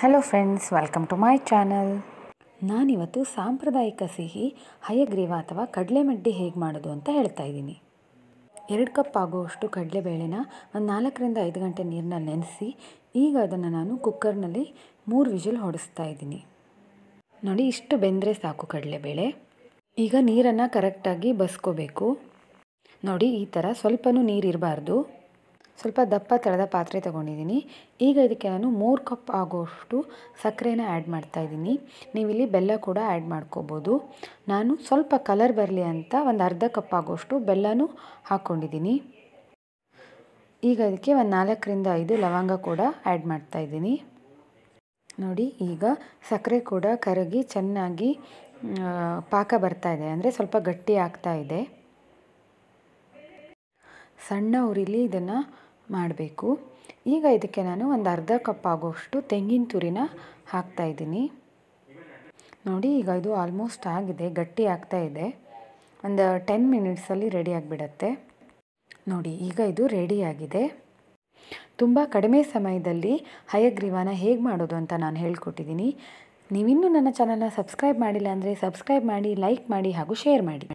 hello friends welcome to my channel ನಾನಿವತ್ತು ಸಾಂಪ್ರದಾಯಿಕ ಸಿಹಿ ಹಯಗ್ರೀವ ಅಥವಾ ಕಡಲೆಮಡ್ಡಿ ಹೇಗೆ ಮಾಡೋದು ಅಂತ ಹೇಳ್ತಾ ಇದ್ದೀನಿ ಎರಡು ಕಪ್ ಆಗುವಷ್ಟು ಕಡಲೆಬೇಳೆನ ಒಂದು ನಾಲ್ಕರಿಂದ ಐದು ಗಂಟೆ ನೀರನ್ನ ನೆನೆಸಿ ಈಗ ಅದನ್ನು ನಾನು ಕುಕ್ಕರ್ನಲ್ಲಿ ಮೂರು ವಿಜಲ್ ಹೊಡಿಸ್ತಾ ಇದ್ದೀನಿ ನೋಡಿ ಇಷ್ಟು ಬೆಂದರೆ ಸಾಕು ಕಡಲೆಬೇಳೆ ಈಗ ನೀರನ್ನು ಕರೆಕ್ಟಾಗಿ ಬಸ್ಕೋಬೇಕು ನೋಡಿ ಈ ಥರ ಸ್ವಲ್ಪನೂ ನೀರಿರಬಾರ್ದು ಸ್ವಲ್ಪ ದಪ್ಪ ತಳದ ಪಾತ್ರೆ ತೊಗೊಂಡಿದ್ದೀನಿ ಈಗ ಇದಕ್ಕೆ ನಾನು ಮೂರು ಕಪ್ ಆಗೋಷ್ಟು ಸಕ್ಕರೆನ ಆ್ಯಡ್ ಮಾಡ್ತಾಯಿದ್ದೀನಿ ನೀವಿಲ್ಲಿ ಬೆಲ್ಲ ಕೂಡ ಆ್ಯಡ್ ಮಾಡ್ಕೋಬೋದು ನಾನು ಸ್ವಲ್ಪ ಕಲರ್ ಬರಲಿ ಅಂತ ಒಂದು ಅರ್ಧ ಕಪ್ ಆಗೋಷ್ಟು ಬೆಲ್ಲನೂ ಹಾಕ್ಕೊಂಡಿದ್ದೀನಿ ಈಗ ಇದಕ್ಕೆ ಒಂದು ನಾಲ್ಕರಿಂದ ಐದು ಲವಂಗ ಕೂಡ ಆ್ಯಡ್ ಮಾಡ್ತಾಯಿದ್ದೀನಿ ನೋಡಿ ಈಗ ಸಕ್ಕರೆ ಕೂಡ ಕರಗಿ ಚೆನ್ನಾಗಿ ಪಾಕ ಬರ್ತಾ ಇದೆ ಅಂದರೆ ಸ್ವಲ್ಪ ಗಟ್ಟಿ ಆಗ್ತಾ ಇದೆ ಸಣ್ಣ ಉರಿಲಿ ಇದನ್ನು ಮಾಡಬೇಕು ಈಗ ಇದಕ್ಕೆ ನಾನು ಒಂದು ಅರ್ಧ ಕಪ್ ಆಗೋಷ್ಟು ತೆಂಗಿನ ತುರಿನ ಹಾಕ್ತಾಯಿದ್ದೀನಿ ನೋಡಿ ಈಗ ಇದು ಆಲ್ಮೋಸ್ಟ್ ಆಗಿದೆ ಗಟ್ಟಿ ಆಗ್ತಾ ಇದೆ ಒಂದು ಟೆನ್ ಮಿನಿಟ್ಸಲ್ಲಿ ರೆಡಿ ಆಗಿಬಿಡತ್ತೆ ನೋಡಿ ಈಗ ಇದು ರೆಡಿಯಾಗಿದೆ ತುಂಬ ಕಡಿಮೆ ಸಮಯದಲ್ಲಿ ಹಯಗ್ರೀವಾನ ಹೇಗೆ ಮಾಡೋದು ಅಂತ ನಾನು ಹೇಳ್ಕೊಟ್ಟಿದ್ದೀನಿ ನೀವಿನ್ನೂ ನನ್ನ ಚಾನಲ್ನ ಸಬ್ಸ್ಕ್ರೈಬ್ ಮಾಡಿಲ್ಲ ಅಂದರೆ ಸಬ್ಸ್ಕ್ರೈಬ್ ಮಾಡಿ ಲೈಕ್ ಮಾಡಿ ಹಾಗೂ ಶೇರ್ ಮಾಡಿ